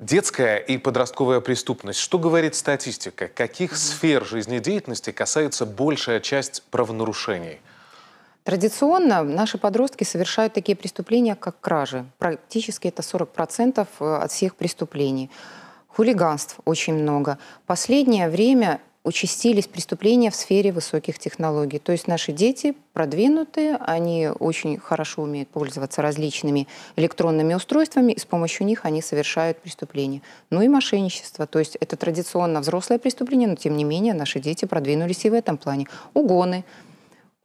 Детская и подростковая преступность. Что говорит статистика? Каких сфер жизнедеятельности касается большая часть правонарушений? Традиционно наши подростки совершают такие преступления, как кражи. Практически это 40% э, от всех преступлений. Хулиганств очень много. Последнее время участились преступления в сфере высоких технологий. То есть наши дети продвинутые, они очень хорошо умеют пользоваться различными электронными устройствами, и с помощью них они совершают преступления. Ну и мошенничество. То есть это традиционно взрослое преступление, но тем не менее наши дети продвинулись и в этом плане. Угоны.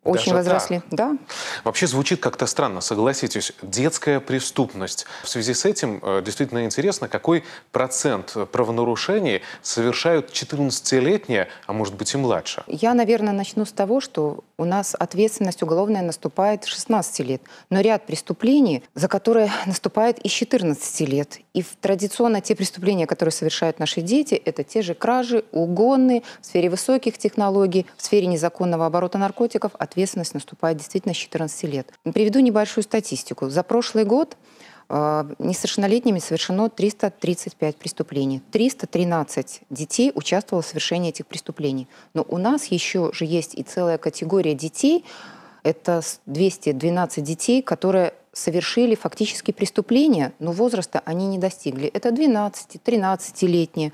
Очень Даже возросли, так. да. Вообще звучит как-то странно, согласитесь. Детская преступность. В связи с этим э, действительно интересно, какой процент правонарушений совершают 14-летние, а может быть и младше? Я, наверное, начну с того, что у нас ответственность уголовная наступает 16 лет. Но ряд преступлений, за которые наступает и 14 лет. И традиционно те преступления, которые совершают наши дети, это те же кражи, угоны в сфере высоких технологий, в сфере незаконного оборота наркотиков, от ответственность наступает действительно с 14 лет. Приведу небольшую статистику. За прошлый год э, несовершеннолетними совершено 335 преступлений. 313 детей участвовало в совершении этих преступлений. Но у нас еще же есть и целая категория детей, это 212 детей, которые совершили фактически преступления, но возраста они не достигли. Это 12-13-летние.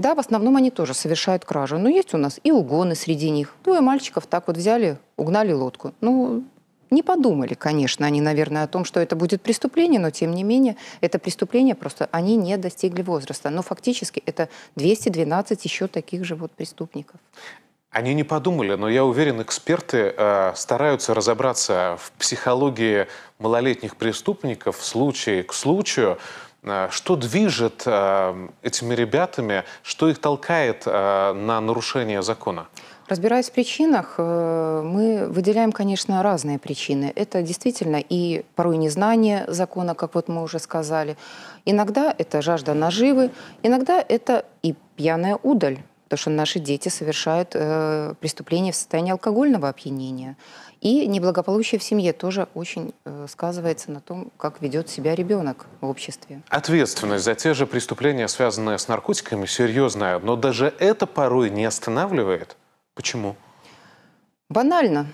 Да, в основном они тоже совершают кражи, Но есть у нас и угоны среди них. Двое мальчиков так вот взяли, угнали лодку. Ну, не подумали, конечно, они, наверное, о том, что это будет преступление, но тем не менее это преступление, просто они не достигли возраста. Но фактически это 212 еще таких же вот преступников. Они не подумали, но я уверен, эксперты э, стараются разобраться в психологии малолетних преступников случай к случаю. Э, что движет э, этими ребятами, что их толкает э, на нарушение закона? Разбираясь в причинах, мы выделяем, конечно, разные причины. Это действительно и порой незнание закона, как вот мы уже сказали. Иногда это жажда наживы, иногда это и пьяная удаль потому что наши дети совершают э, преступления в состоянии алкогольного опьянения. И неблагополучие в семье тоже очень э, сказывается на том, как ведет себя ребенок в обществе. Ответственность за те же преступления, связанные с наркотиками, серьезная, но даже это порой не останавливает. Почему? Банально.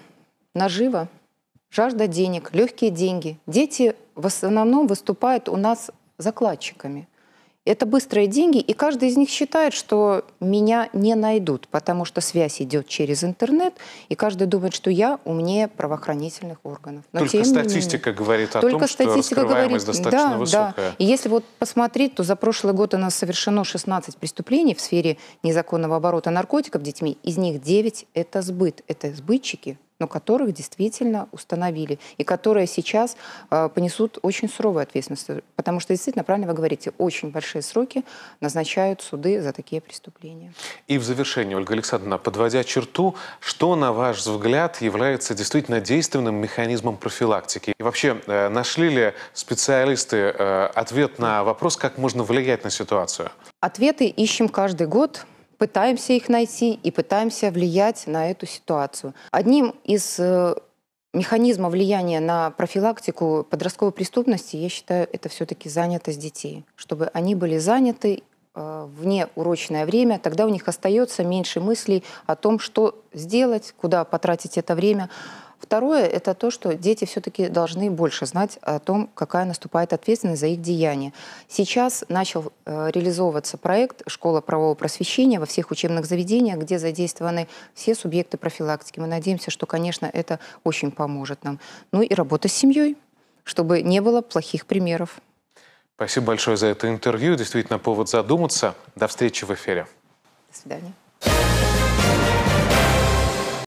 Наживо. Жажда денег, легкие деньги. Дети в основном выступают у нас закладчиками – это быстрые деньги, и каждый из них считает, что меня не найдут, потому что связь идет через интернет, и каждый думает, что я умнее правоохранительных органов. Но Только статистика менее, говорит о Только том, что раскрываемость говорит, достаточно да, высокая. Да. И если вот посмотреть, то за прошлый год у нас совершено 16 преступлений в сфере незаконного оборота наркотиков детьми. Из них 9 – это сбыт. Это сбытчики, но которых действительно установили, и которые сейчас э, понесут очень суровую ответственность. Потому что, действительно, правильно вы говорите, очень большие сроки назначают суды за такие преступления. И в завершение, Ольга Александровна, подводя черту, что, на ваш взгляд, является действительно действенным механизмом профилактики? И вообще, э, нашли ли специалисты э, ответ на вопрос, как можно влиять на ситуацию? Ответы ищем каждый год пытаемся их найти и пытаемся влиять на эту ситуацию. Одним из э, механизмов влияния на профилактику подростковой преступности, я считаю, это все-таки занятость детей, чтобы они были заняты э, вне урочное время, тогда у них остается меньше мыслей о том, что сделать, куда потратить это время, Второе – это то, что дети все-таки должны больше знать о том, какая наступает ответственность за их деяния. Сейчас начал э, реализовываться проект «Школа правового просвещения» во всех учебных заведениях, где задействованы все субъекты профилактики. Мы надеемся, что, конечно, это очень поможет нам. Ну и работа с семьей, чтобы не было плохих примеров. Спасибо большое за это интервью. Действительно, повод задуматься. До встречи в эфире. До свидания.